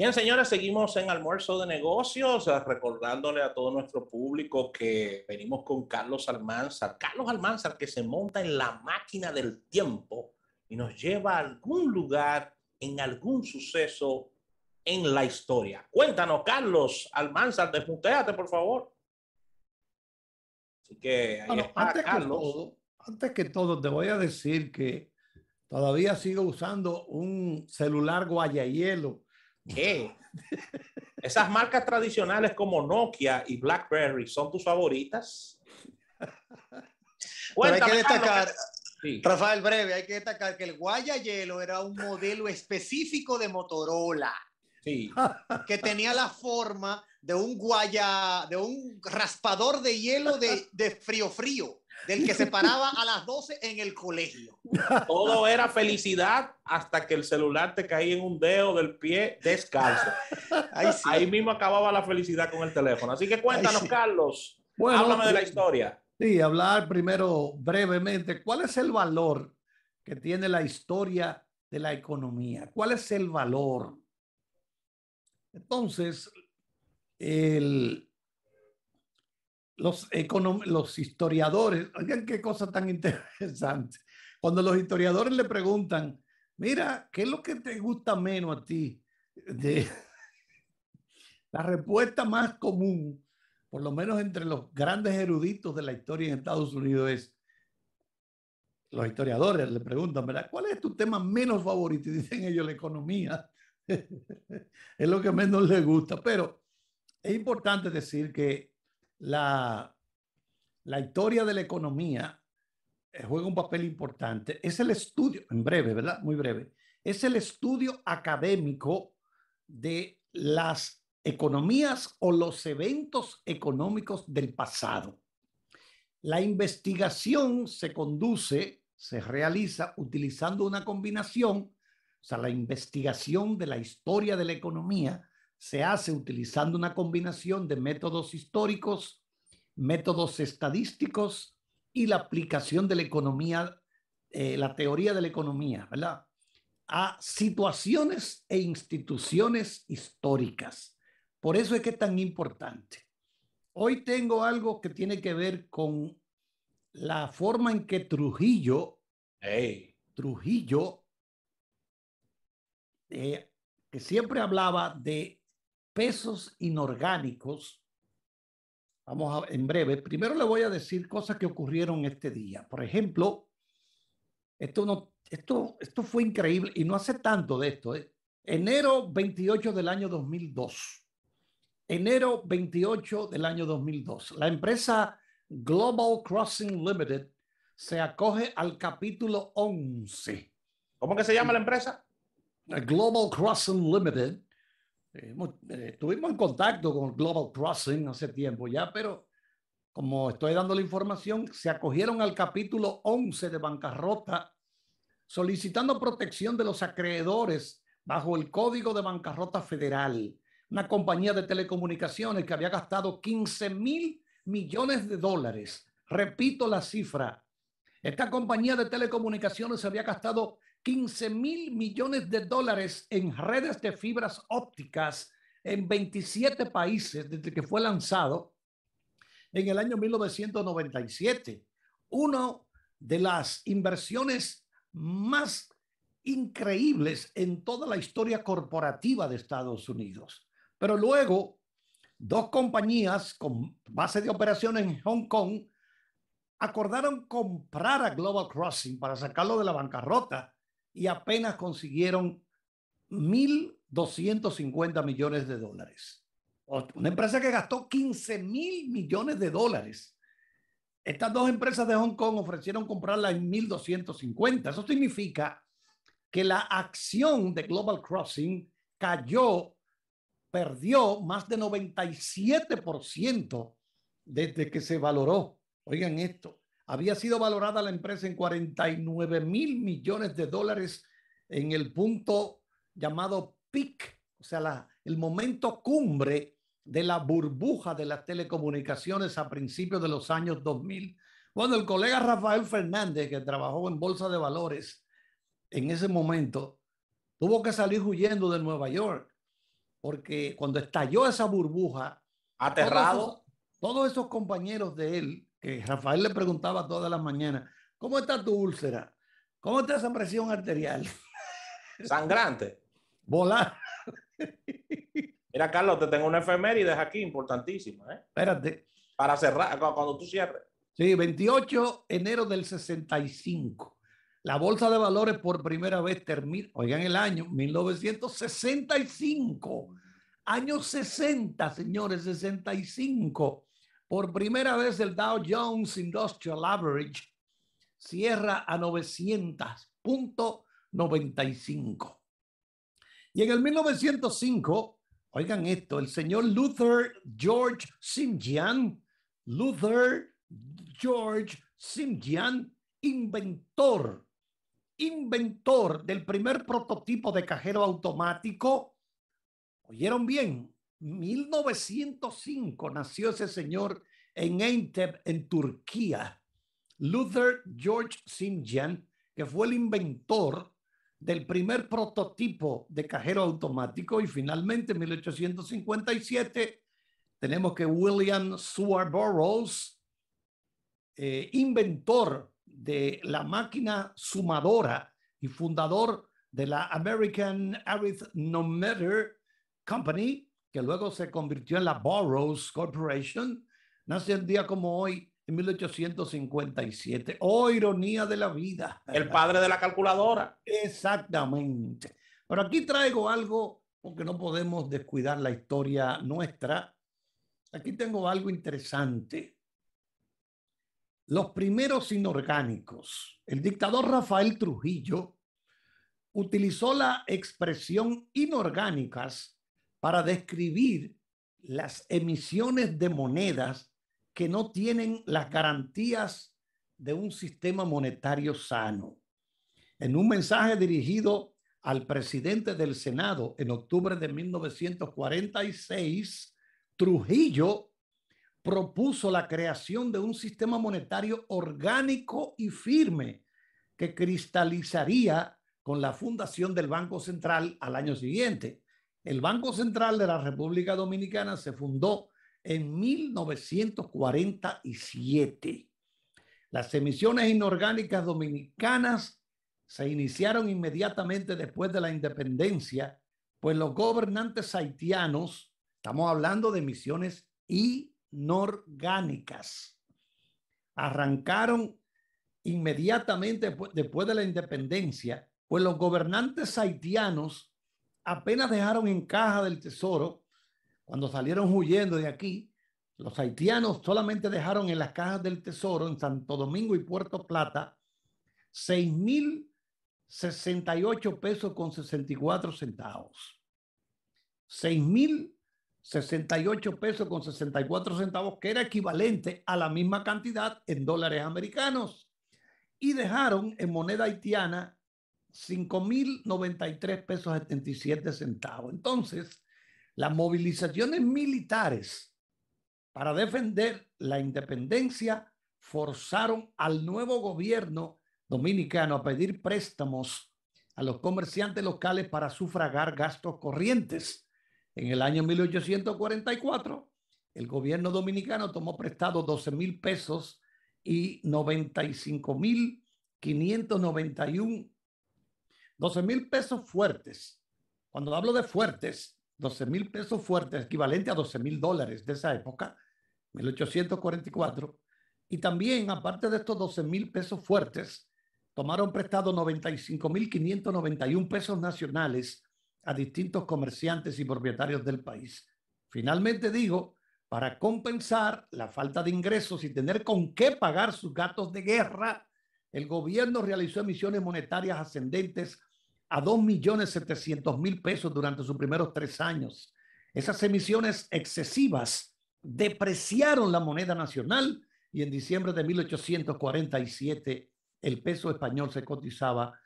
Bien, señores, seguimos en almuerzo de negocios, eh, recordándole a todo nuestro público que venimos con Carlos Almanzar. Carlos Almanzar que se monta en la máquina del tiempo y nos lleva a algún lugar en algún suceso en la historia. Cuéntanos, Carlos Almanzar, desmuteate, por favor. Así que antes Que todo, te voy a decir que todavía sigo usando un celular guayahielo ¿Qué? Esas marcas tradicionales como Nokia y BlackBerry son tus favoritas. Bueno, hay que destacar, Rafael, breve, hay que destacar que el Guaya Hielo era un modelo específico de Motorola. Que tenía la forma de un guaya, de un raspador de hielo de, de frío frío del que se paraba a las 12 en el colegio. Todo era felicidad hasta que el celular te caía en un dedo del pie descalzo. Ahí, mismo acababa la felicidad con el teléfono. Así que cuéntanos, Carlos. háblame de la eh, historia. Sí, hablar primero brevemente. ¿Cuál es el valor que tiene la historia de la economía? ¿Cuál es el valor? Entonces, el, los, los historiadores, oigan qué cosa tan interesante, cuando los historiadores le preguntan, mira, ¿qué es lo que te gusta menos a ti? De... La respuesta más común, por lo menos entre los grandes eruditos de la historia en Estados Unidos, es, los historiadores le preguntan, ¿verdad? ¿Cuál es tu tema menos favorito? Y dicen ellos la economía. es lo que menos les gusta. Pero es importante decir que la, historia de la economía eh, juega un papel importante. Es el estudio, en breve, ¿verdad? Muy breve. Es el estudio académico de las economías o los eventos económicos del pasado. La investigación se conduce, se realiza utilizando una combinación, o sea, la investigación de la historia de la economía se hace utilizando una combinación de métodos históricos, métodos estadísticos y la aplicación de la economía, eh, la teoría de la economía, ¿verdad? A situaciones e instituciones históricas. Por eso es que es tan importante. Hoy tengo algo que tiene que ver con la forma en que Trujillo, Trujillo, eh, que siempre hablaba de pesos inorgánicos. Vamos a, en breve. Primero le voy a decir cosas que ocurrieron este día. Por ejemplo, esto, no, esto, esto fue increíble y no hace tanto de esto. ¿eh? Enero 28 del año 2002. Enero 28 del año 2002. La empresa Global Crossing Limited se acoge al capítulo 11. ¿Cómo que se llama la empresa? Global Crossing Limited eh, eh, estuvimos en contacto con Global Crossing hace tiempo ya, pero como estoy dando la información, se acogieron al capítulo 11 de bancarrota solicitando protección de los acreedores bajo el Código de Bancarrota Federal, una compañía de telecomunicaciones que había gastado 15 mil millones de dólares. Repito la cifra. Esta compañía de telecomunicaciones había gastado 15 mil millones de dólares en redes de fibras ópticas en 27 países desde que fue lanzado en el año 1997. Una de las inversiones más increíbles en toda la historia corporativa de Estados Unidos. Pero luego, dos compañías con base de operaciones en Hong Kong acordaron comprar a Global Crossing para sacarlo de la bancarrota y apenas consiguieron 1.250 millones de dólares. Una empresa que gastó 15 mil millones de dólares. Estas dos empresas de Hong Kong ofrecieron comprarla en 1.250. Eso significa que la acción de Global Crossing cayó, perdió más de 97% desde que se valoró. Oigan esto había sido valorada la empresa en 49 mil millones de dólares en el punto llamado peak, o sea, el momento cumbre de la burbuja de las telecomunicaciones a principios de los años 2000. Cuando el colega Rafael Fernández, que trabajó en Bolsa de Valores en ese momento, tuvo que salir huyendo de Nueva York, porque cuando estalló esa burbuja, aterrado, todos esos compañeros de él que Rafael le preguntaba todas las mañanas, ¿cómo está tu úlcera? ¿Cómo está esa presión arterial? Sangrante. Volar. Mira, Carlos, te tengo una efeméride aquí importantísima. ¿eh? Espérate. Para cerrar, cuando tú cierres. Sí, 28 de enero del 65. La Bolsa de Valores por primera vez termina, oigan el año, 1965. Año 60, señores, 65. Por primera vez el Dow Jones Industrial Average cierra a 900.95. Y en el 1905, oigan esto, el señor Luther George Simjian, Luther George Simjian, inventor, inventor del primer prototipo de cajero automático, oyeron bien, 1905 nació ese señor en Eintep, en Turquía. Luther George Simjian, que fue el inventor del primer prototipo de cajero automático y finalmente en 1857 tenemos que William Seward Burroughs, eh, inventor de la máquina sumadora y fundador de la American Arithmetic Company, que luego se convirtió en la Burroughs Corporation, nació el día como hoy, en 1857. Oh, ironía de la vida. El padre de la calculadora. Exactamente. Pero aquí traigo algo, porque no podemos descuidar la historia nuestra. Aquí tengo algo interesante. Los primeros inorgánicos. El dictador Rafael Trujillo utilizó la expresión inorgánicas para describir las emisiones de monedas que no tienen las garantías de un sistema monetario sano. En un mensaje dirigido al presidente del Senado en octubre de 1946, Trujillo propuso la creación de un sistema monetario orgánico y firme que cristalizaría con la fundación del Banco Central al año siguiente. El Banco Central de la República Dominicana se fundó en 1947. Las emisiones inorgánicas dominicanas se iniciaron inmediatamente después de la independencia, pues los gobernantes haitianos, estamos hablando de emisiones inorgánicas, arrancaron inmediatamente después de la independencia, pues los gobernantes haitianos apenas dejaron en caja del tesoro, cuando salieron huyendo de aquí, los haitianos solamente dejaron en las cajas del tesoro en Santo Domingo y Puerto Plata 6.068 pesos con 64 centavos. 6.068 pesos con 64 centavos, que era equivalente a la misma cantidad en dólares americanos. Y dejaron en moneda haitiana 5.093 pesos 77 centavos. Entonces, las movilizaciones militares para defender la independencia forzaron al nuevo gobierno dominicano a pedir préstamos a los comerciantes locales para sufragar gastos corrientes. En el año 1844, el gobierno dominicano tomó prestado 12 mil pesos y 95 mil 12 mil pesos fuertes. Cuando hablo de fuertes, 12 mil pesos fuertes, equivalente a 12 mil dólares de esa época, 1844. Y también, aparte de estos 12 mil pesos fuertes, tomaron prestado 95 mil pesos nacionales a distintos comerciantes y propietarios del país. Finalmente digo, para compensar la falta de ingresos y tener con qué pagar sus gastos de guerra, el gobierno realizó emisiones monetarias ascendentes a 2.700.000 pesos durante sus primeros tres años. Esas emisiones excesivas depreciaron la moneda nacional y en diciembre de 1847 el peso español se cotizaba.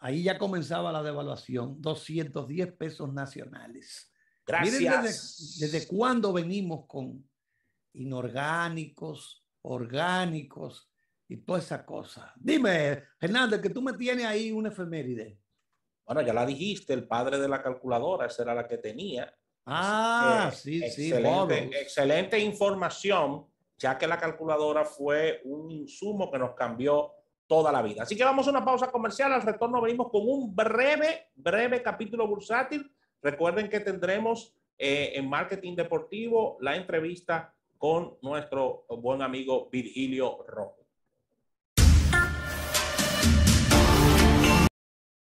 Ahí ya comenzaba la devaluación, 210 pesos nacionales. Gracias. desde, cuándo venimos con inorgánicos, orgánicos y toda esa cosa. Dime, Hernández, que tú me tienes ahí una efeméride. Bueno, ya la dijiste, el padre de la calculadora, esa era la que tenía. Ah, sí, sí, excelente, Excelente información, ya que la calculadora fue un insumo que nos cambió toda la vida. Así que vamos a una pausa comercial. Al retorno venimos con un breve, breve capítulo bursátil. Recuerden que tendremos eh, en marketing deportivo la entrevista con nuestro buen amigo Virgilio Rojo.